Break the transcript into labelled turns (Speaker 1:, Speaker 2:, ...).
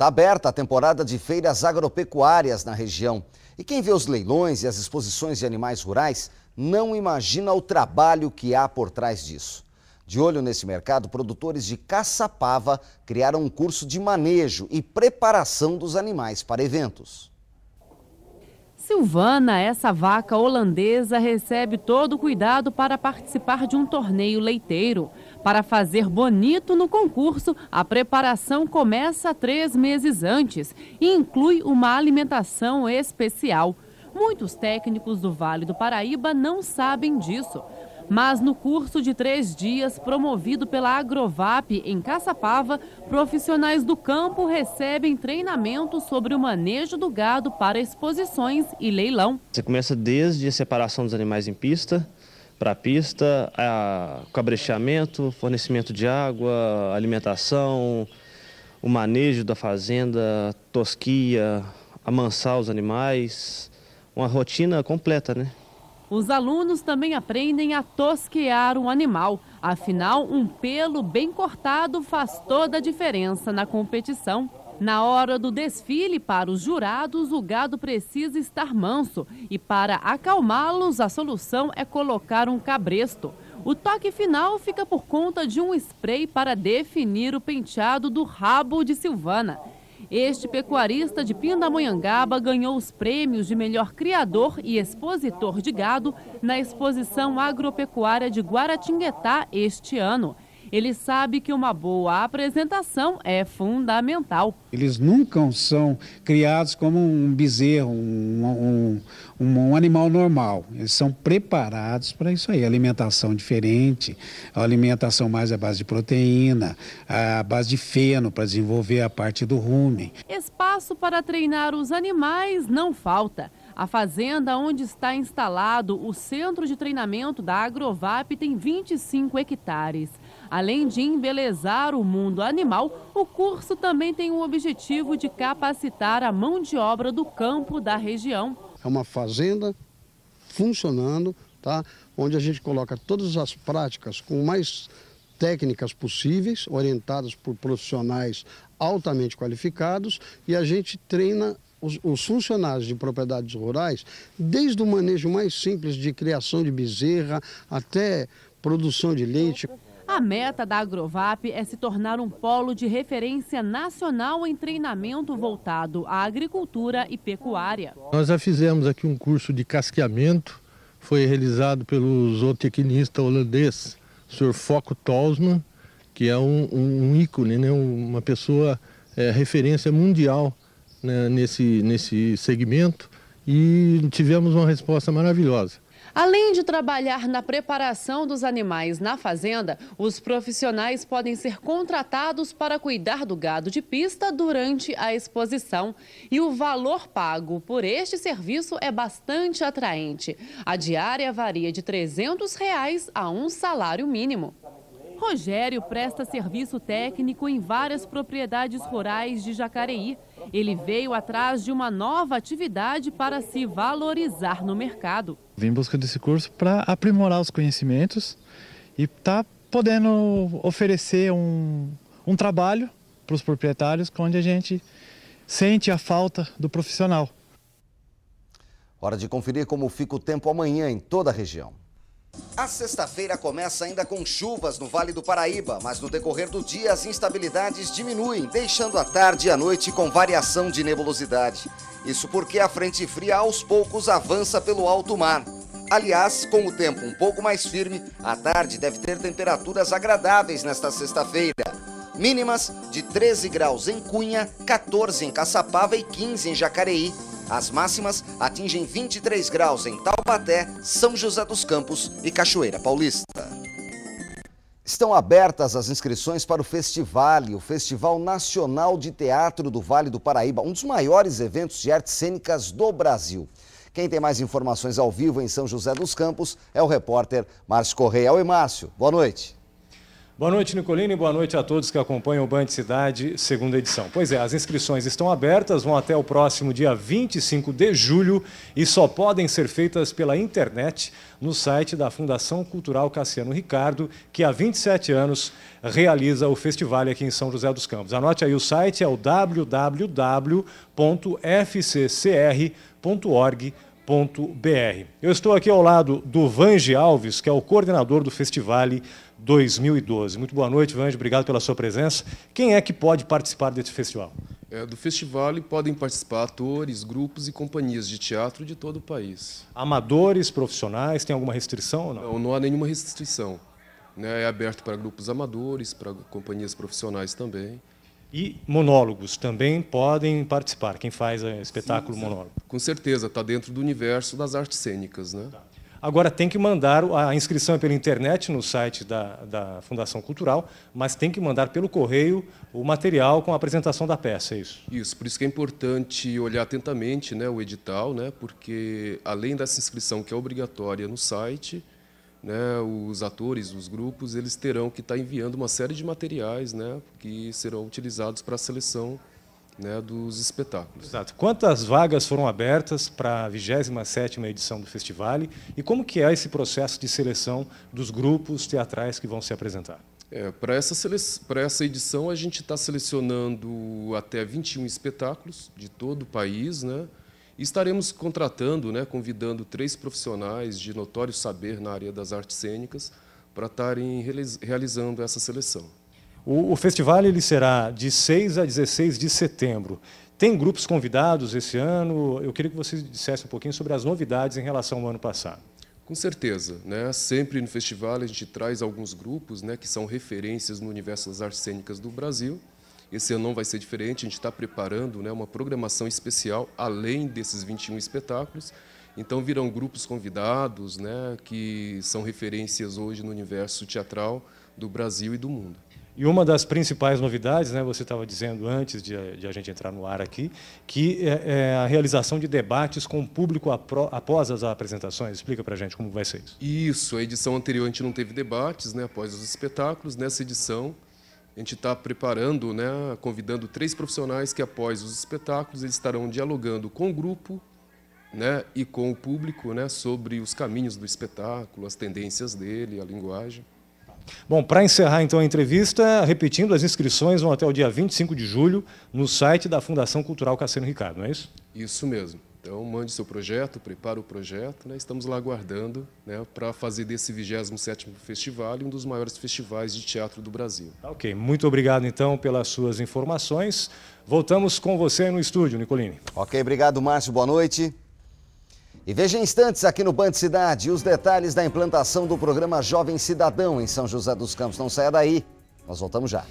Speaker 1: Está aberta a temporada de feiras agropecuárias na região. E quem vê os leilões e as exposições de animais rurais não imagina o trabalho que há por trás disso. De olho nesse mercado, produtores de caçapava criaram um curso de manejo e preparação dos animais para eventos.
Speaker 2: Silvana, essa vaca holandesa, recebe todo o cuidado para participar de um torneio leiteiro. Para fazer bonito no concurso, a preparação começa três meses antes e inclui uma alimentação especial. Muitos técnicos do Vale do Paraíba não sabem disso. Mas no curso de três dias promovido pela Agrovap em Caçapava, profissionais do campo recebem treinamento sobre o manejo do gado para exposições e leilão.
Speaker 3: Você começa desde a separação dos animais em pista, para a pista, a cabrechamento, fornecimento de água, alimentação, o manejo da fazenda, tosquia, amansar os animais,
Speaker 1: uma rotina completa, né?
Speaker 2: Os alunos também aprendem a tosquear um animal. Afinal, um pelo bem cortado faz toda a diferença na competição. Na hora do desfile para os jurados, o gado precisa estar manso e para acalmá-los, a solução é colocar um cabresto. O toque final fica por conta de um spray para definir o penteado do rabo de Silvana. Este pecuarista de Pindamonhangaba ganhou os prêmios de melhor criador e expositor de gado na exposição agropecuária de Guaratinguetá este ano ele sabe que uma boa apresentação é fundamental.
Speaker 3: Eles nunca são criados como um bezerro, um, um, um animal normal. Eles são preparados para isso aí. Alimentação diferente, alimentação mais à base de proteína, à base de feno para desenvolver a parte do rumen.
Speaker 2: Espaço para treinar os animais não falta. A fazenda onde está instalado o centro de treinamento da Agrovap tem 25 hectares. Além de embelezar o mundo animal, o curso também tem o objetivo de capacitar a mão de obra do campo da região. É uma
Speaker 1: fazenda funcionando, tá? onde a gente coloca todas as práticas com mais técnicas possíveis, orientadas por profissionais altamente qualificados, e a gente treina os, os, funcionários de propriedades rurais, desde o manejo mais simples de criação de bezerra até produção de leite.
Speaker 2: A meta da Agrovap é se tornar um polo de referência nacional em treinamento voltado à agricultura e pecuária.
Speaker 3: Nós já fizemos aqui um curso de casqueamento, foi realizado pelo zootecnista holandês, Sr. Foco Tolsman, que é um, um, um ícone, né? uma pessoa é, referência mundial né? nesse, nesse segmento, e tivemos uma resposta maravilhosa.
Speaker 2: Além de trabalhar na preparação dos animais na fazenda, os profissionais podem ser contratados para cuidar do gado de pista durante a exposição. E o valor pago por este serviço é bastante atraente. A diária varia de R$ 300 reais a um salário mínimo. Rogério presta serviço técnico em várias propriedades rurais de Jacareí. Ele veio atrás de uma nova atividade para se valorizar no mercado.
Speaker 3: Vim em busca desse curso para aprimorar os conhecimentos e tá podendo oferecer um, um trabalho para os proprietários, é onde a gente sente a falta do profissional.
Speaker 1: Hora de conferir como fica o tempo amanhã em toda a região. A sexta-feira começa ainda com chuvas no Vale do Paraíba, mas no decorrer do dia as instabilidades diminuem, deixando a tarde e a noite com variação de nebulosidade. Isso porque a frente fria aos poucos avança pelo alto mar. Aliás, com o tempo um pouco mais firme, a tarde deve ter temperaturas agradáveis nesta sexta-feira. Mínimas de 13 graus em Cunha, 14 em Caçapava e 15 em Jacareí. As máximas atingem 23 graus em Taubaté, São José dos Campos e Cachoeira Paulista. Estão abertas as inscrições para o Festival, o Festival Nacional de Teatro do Vale do Paraíba, um dos maiores eventos de artes cênicas do Brasil. Quem tem mais informações ao vivo em São José dos Campos é o repórter Márcio Correia. Oi, Márcio. Boa noite.
Speaker 3: Boa noite, Nicolini. Boa noite a todos que acompanham o Band Cidade, segunda edição. Pois é, as inscrições estão abertas, vão até o próximo dia 25 de julho e só podem ser feitas pela internet no site da Fundação Cultural Cassiano Ricardo, que há 27 anos realiza o festival aqui em São José dos Campos. Anote aí o site, é o www.fccr.org.br. Eu estou aqui ao lado do Vange Alves, que é o coordenador do festival 2012. Muito boa noite, Vange, obrigado pela sua presença. Quem é que pode participar desse festival?
Speaker 4: É, do festival podem participar atores, grupos e companhias de teatro de todo o país.
Speaker 3: Amadores, profissionais, tem alguma restrição ou não? Não, não há nenhuma restrição.
Speaker 4: Né? É aberto para grupos amadores, para companhias profissionais também. E
Speaker 3: monólogos também podem participar, quem faz
Speaker 4: é, espetáculo sim, sim. monólogo. Com certeza, está dentro do universo das artes cênicas. Né? Tá.
Speaker 3: Agora, tem que mandar, a inscrição é pela internet, no site da, da Fundação Cultural, mas tem que mandar pelo correio o material com a apresentação da peça, é isso?
Speaker 4: Isso, por isso que é importante olhar atentamente né, o edital, né, porque além dessa inscrição que é obrigatória no site, né, os atores, os grupos, eles terão que estar tá enviando uma série de materiais né, que serão utilizados para a seleção
Speaker 3: né, dos espetáculos. Exato. Quantas vagas foram abertas para a 27ª edição do festival e como que é esse processo de seleção dos grupos teatrais que vão se apresentar?
Speaker 4: É, para essa, essa, edição, a gente está selecionando até 21 espetáculos de todo o país, né? E estaremos contratando, né, convidando três profissionais de notório saber na área das artes cênicas para estarem realizando essa seleção.
Speaker 3: O, o festival ele será de 6 a 16 de setembro. Tem grupos convidados esse ano? Eu queria que você dissesse um pouquinho sobre as novidades em relação ao ano passado.
Speaker 4: Com certeza, né? Sempre no festival a gente traz alguns grupos, né, que são referências no universo das arsênicas do Brasil. Esse ano não vai ser diferente. A gente está preparando, né, uma programação especial além desses 21 espetáculos. Então virão grupos convidados, né, que são referências hoje no universo
Speaker 3: teatral do Brasil e do mundo. E uma das principais novidades, né, você estava dizendo antes de, de, a gente entrar no ar aqui, que é, é a realização de debates com o público apro, após as apresentações. Explica para a gente como vai ser isso.
Speaker 4: Isso, a edição anterior a gente não teve debates né, após os espetáculos. Nessa edição, a gente está preparando, né, convidando três profissionais que após os espetáculos eles estarão dialogando com o grupo né, e com o público né, sobre os caminhos do espetáculo, as tendências dele, a linguagem.
Speaker 3: Bom, para encerrar então a entrevista, repetindo, as inscrições vão até o dia 25 de julho no site da Fundação Cultural Cassiano Ricardo, não é isso?
Speaker 4: Isso mesmo. Então, mande seu projeto, prepare o projeto. Né? Estamos lá aguardando né, para fazer desse 27 Festival um dos
Speaker 3: maiores festivais de teatro do Brasil. Tá ok, muito obrigado então pelas suas informações.
Speaker 1: Voltamos com você no estúdio, Nicolini. Ok, obrigado Márcio, boa noite. E veja instantes aqui no Band Cidade os detalhes da implantação do programa Jovem Cidadão em São José dos Campos. Não saia daí, nós voltamos já.